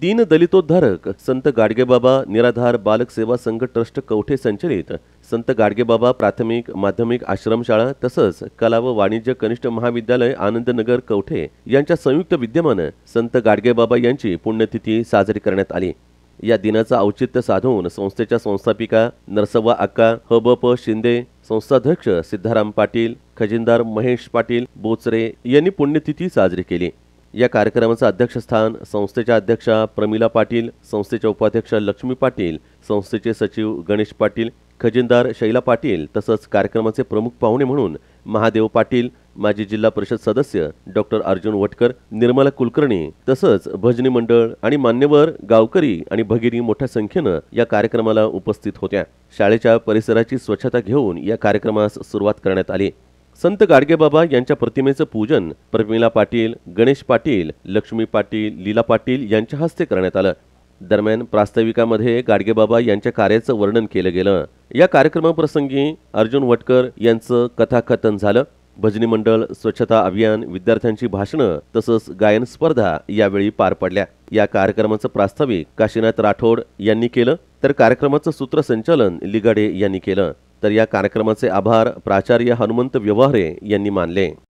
दीन दलितोद्धारक संत गाडगेबाबा निराधार बालक सेवा संघ ट्रस्ट कवठे संचलित संत गाडगेबाबा प्राथमिक माध्यमिक आश्रमशाळा तसंच कला व वाणिज्य कनिष्ठ महाविद्यालय आनंदनगर कवठे यांच्या संयुक्त विद्यमानं संत गाडगेबाबा यांची पुण्यतिथी साजरी करण्यात आली या दिनाचं औचित्य साधून संस्थेच्या संस्थापिका नरसव्वा अक्का ह ब प शिंदे संस्थाध्यक्ष सिद्धाराम पाटील खजिनदार महेश पाटील बोचरे यांनी पुण्यतिथी साजरी केली या कार्यक्रमाचं अध्यक्षस्थान संस्थेच्या अध्यक्षा प्रमिला पाटील संस्थेच्या उपाध्यक्ष लक्ष्मी पाटील संस्थेचे सचिव गणेश पाटील खजिनदार शैला पाटील तसंच कार्यक्रमाचे प्रमुख पाहुणे म्हणून महादेव पाटील माजी जिल्हा परिषद सदस्य डॉक्टर अर्जुन वटकर निर्मला कुलकर्णी तसंच भजनी मंडळ आणि मान्यवर गावकरी आणि भगिनी मोठ्या संख्येनं या कार्यक्रमाला उपस्थित होत्या शाळेच्या परिसराची स्वच्छता घेऊन या कार्यक्रमास सुरुवात करण्यात आली संत गाडगेबाबा यांच्या प्रतिमेचं पूजन प्रमिला पाटील गणेश पाटील लक्ष्मी पाटील लीला पाटील यांच्या हस्ते करण्यात आलं दरम्यान प्रास्ताविकामध्ये गाडगेबाबा यांच्या कार्याचं वर्णन केलं गेलं या कार्यक्रमाप्रसंगी अर्जुन वटकर यांचं कथाकथन झालं भजनी मंडळ स्वच्छता अभियान विद्यार्थ्यांची भाषणं तसंच गायन स्पर्धा यावेळी पार पडल्या या कार्यक्रमाचं प्रास्ताविक काशीनाथ राठोड यांनी केलं तर कार्यक्रमाचं सूत्रसंचालन लिगाडे यांनी केलं तर या कार्यक्रमाचे आभार प्राचार्य हनुमंत व्यवहारे यांनी मानले